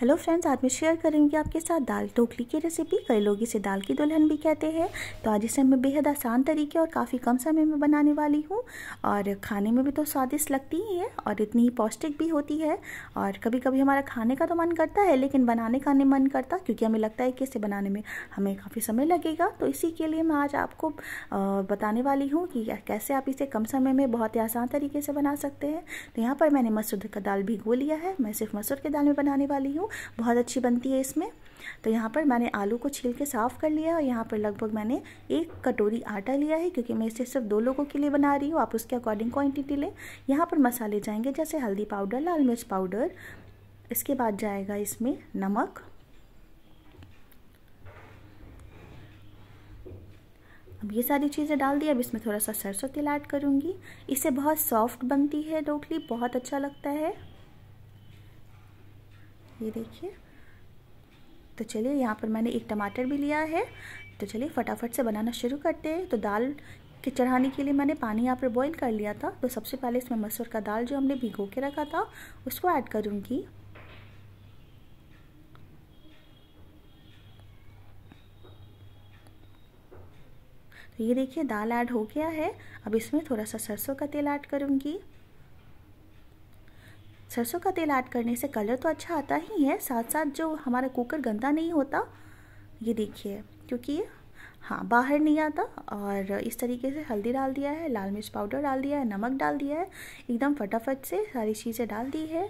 hello friends आज मैं share करूंगी आपके साथ दाल ढोकली की रेसिपी कई लोग इसे दाल की दुल्हन भी कहते हैं तो आज इसे मैं बेहद आसान तरीके और काफ़ी कम समय में बनाने वाली हूँ और खाने में भी तो स्वादिष्ट लगती ही है और इतनी ही पौष्टिक भी होती है और कभी कभी हमारा खाने का तो मन करता है लेकिन बनाने का नहीं मन करता क्योंकि हमें लगता है कि इसे बनाने में हमें काफ़ी समय लगेगा तो इसी के लिए मैं आज आपको बताने वाली हूँ कि कैसे आप इसे कम समय में बहुत ही आसान तरीके से बना सकते हैं तो यहाँ पर मैंने मसूर का दाल भिगो लिया है मैं सिर्फ मसूर के दाल में बनाने वाली हूँ हूँ बहुत अच्छी बनती है इसमें तो यहाँ पर मैंने आलू को छील के साफ़ कर लिया और यहाँ पर लगभग मैंने एक कटोरी आटा लिया है क्योंकि मैं इसे सिर्फ दो लोगों के लिए बना रही हूँ आप उसके अकॉर्डिंग क्वान्टिटी लें यहाँ पर मसाले जाएंगे जैसे हल्दी पाउडर लाल मिर्च पाउडर इसके बाद जाएगा इसमें नमक अब ये सारी चीज़ें डाल दी अब इसमें थोड़ा सा सरसों तेल ऐड करूँगी इससे बहुत सॉफ्ट बनती है डोकली बहुत अच्छा लगता है ये देखिए तो चलिए यहाँ पर मैंने एक टमाटर भी लिया है तो चलिए फटाफट से बनाना शुरू करते हैं तो दाल के चढ़ाने के लिए मैंने पानी यहाँ पर बॉईल कर लिया था तो सबसे पहले इसमें मसूर का दाल जो हमने भिगो के रखा था उसको ऐड करूँगी तो ये देखिए दाल ऐड हो गया है अब इसमें थोड़ा सा सरसों का तेल ऐड करूँगी सरसों का तेल ऐड करने से कलर तो अच्छा आता ही है साथ साथ जो हमारा कुकर गंदा नहीं होता ये देखिए क्योंकि हाँ बाहर नहीं आता और इस तरीके से हल्दी डाल दिया है लाल मिर्च पाउडर डाल दिया है नमक डाल दिया है एकदम फटाफट से सारी चीज़ें डाल दी है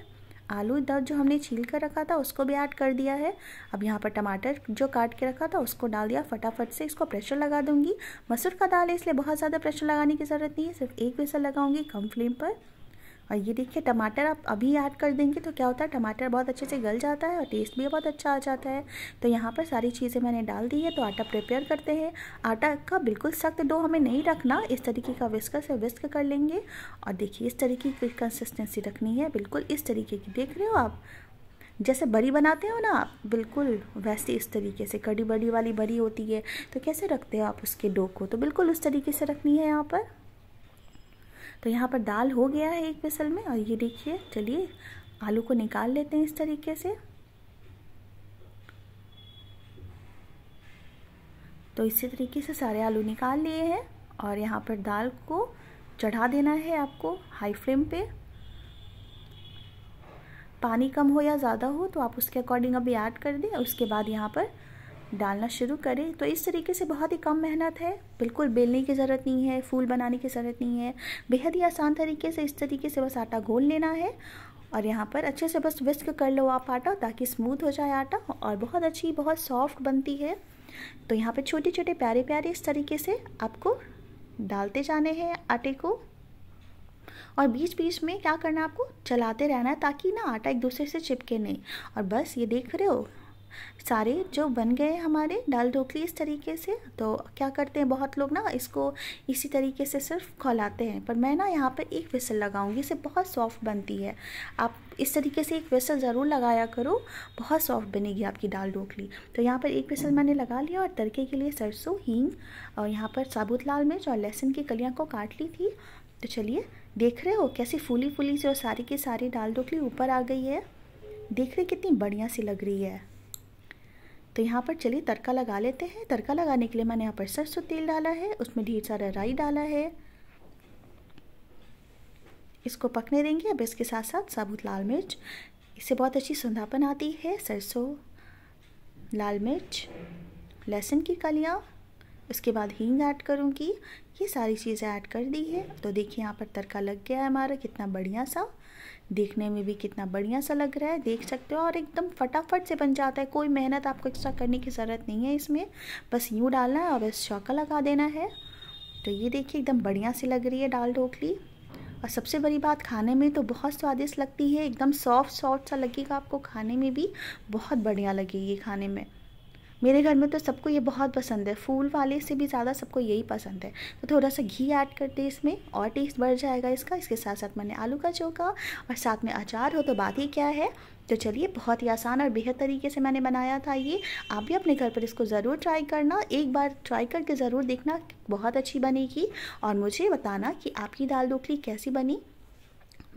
आलू दर जो हमने छील कर रखा था उसको भी ऐड कर दिया है अब यहाँ पर टमाटर जो काट के रखा था उसको डाल दिया फटाफट से इसको प्रेशर लगा दूँगी मसूर का दाल है इसलिए बहुत ज़्यादा प्रेशर लगाने की ज़रूरत नहीं है सिर्फ एक विसल लगाऊंगी कम फ्लेम पर और ये देखिए टमाटर आप अभी ऐड कर देंगे तो क्या होता है टमाटर बहुत अच्छे से गल जाता है और टेस्ट भी बहुत अच्छा आ जाता है तो यहाँ पर सारी चीज़ें मैंने डाल दी है तो आटा प्रिपेयर करते हैं आटा का बिल्कुल सख्त डो हमें नहीं रखना इस तरीके का विस्कर से विस्क कर लेंगे और देखिए इस तरीके की कंसिस्टेंसी रखनी है बिल्कुल इस तरीके की देख रहे हो आप जैसे बड़ी बनाते हो ना आप बिल्कुल वैसे इस तरीके से कड़ी बड़ी वाली बड़ी होती है तो कैसे रखते हो आप उसके डो को तो बिल्कुल उस तरीके से रखनी है यहाँ पर तो यहाँ पर दाल हो गया है एक बेसल में और ये देखिए चलिए आलू को निकाल लेते हैं इस तरीके से तो इसी तरीके से सारे आलू निकाल लिए हैं और यहाँ पर दाल को चढ़ा देना है आपको हाई फ्लेम पे पानी कम हो या ज़्यादा हो तो आप उसके अकॉर्डिंग अभी ऐड कर दें उसके बाद यहाँ पर डालना शुरू करें तो इस तरीके से बहुत ही कम मेहनत है बिल्कुल बेलने की ज़रूरत नहीं है फूल बनाने की ज़रूरत नहीं है बेहद ही आसान तरीके से इस तरीके से बस आटा घोल लेना है और यहाँ पर अच्छे से बस विस्क कर लो आप आटा ताकि स्मूथ हो जाए आटा और बहुत अच्छी बहुत सॉफ्ट बनती है तो यहाँ पर छोटे छोटे प्यारे प्यारे इस तरीके से आपको डालते जाने हैं आटे को और बीच बीच में क्या करना आपको चलाते रहना है ताकि ना आटा एक दूसरे से चिपके नहीं और बस ये देख रहे हो सारे जो बन गए हमारे दाल ढोकली इस तरीके से तो क्या करते हैं बहुत लोग ना इसको इसी तरीके से सिर्फ खौलाते हैं पर मैं ना यहाँ पर एक विसल लगाऊंगी इसे बहुत सॉफ्ट बनती है आप इस तरीके से एक विसल ज़रूर लगाया करो बहुत सॉफ्ट बनेगी आपकी दाल ढोकली तो यहाँ पर एक विसल मैंने लगा लिया और तड़के के लिए सरसों हींग और यहाँ पर साबुत लाल मिर्च और लहसुन की कलियाँ को काट ली थी तो चलिए देख रहे हो कैसी फूली फूली से और सारी की सारी दाल ढोकली ऊपर आ गई है देख रहे कितनी बढ़िया सी लग रही है तो यहाँ पर चलिए तड़का लगा लेते हैं तड़का लगाने के लिए मैंने यहाँ पर सरसों तेल डाला है उसमें ढेर सारा राई डाला है इसको पकने देंगे अब इसके साथ साथ साबुत लाल मिर्च इससे बहुत अच्छी सुंधापन आती है सरसों लाल मिर्च लहसुन की कलियाँ उसके बाद हींग ऐड करूँगी ये सारी चीज़ें ऐड कर दी है तो देखिए यहाँ पर तड़का लग गया है हमारा कितना बढ़िया सा देखने में भी कितना बढ़िया सा लग रहा है देख सकते हो और एकदम फटाफट से बन जाता है कोई मेहनत आपको एक्स्ट्रा करने की ज़रूरत नहीं है इसमें बस यूँ डालना है और बस चौका लगा देना है तो ये देखिए एकदम बढ़िया सी लग रही है दाल ढोकली और सबसे बड़ी बात खाने में तो बहुत स्वादिष्ट लगती है एकदम सॉफ्ट सॉफ्ट सा लगेगा आपको खाने में भी बहुत बढ़िया लगेगी खाने में मेरे घर में तो सबको ये बहुत पसंद है फूल वाले से भी ज़्यादा सबको यही पसंद है तो थोड़ा सा घी ऐड कर दे इसमें और टेस्ट बढ़ जाएगा इसका इसके साथ साथ मैंने आलू का चौका और साथ में अचार हो तो बात ही क्या है तो चलिए बहुत ही आसान और बेहद तरीके से मैंने बनाया था ये आप भी अपने घर पर इसको ज़रूर ट्राई करना एक बार ट्राई करके ज़रूर देखना बहुत अच्छी बनेगी और मुझे बताना कि आपकी दाल ढोकली कैसी बनी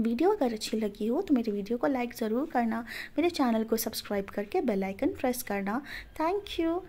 वीडियो अगर अच्छी लगी हो तो मेरे वीडियो को लाइक ज़रूर करना मेरे चैनल को सब्सक्राइब करके बेल आइकन प्रेस करना थैंक यू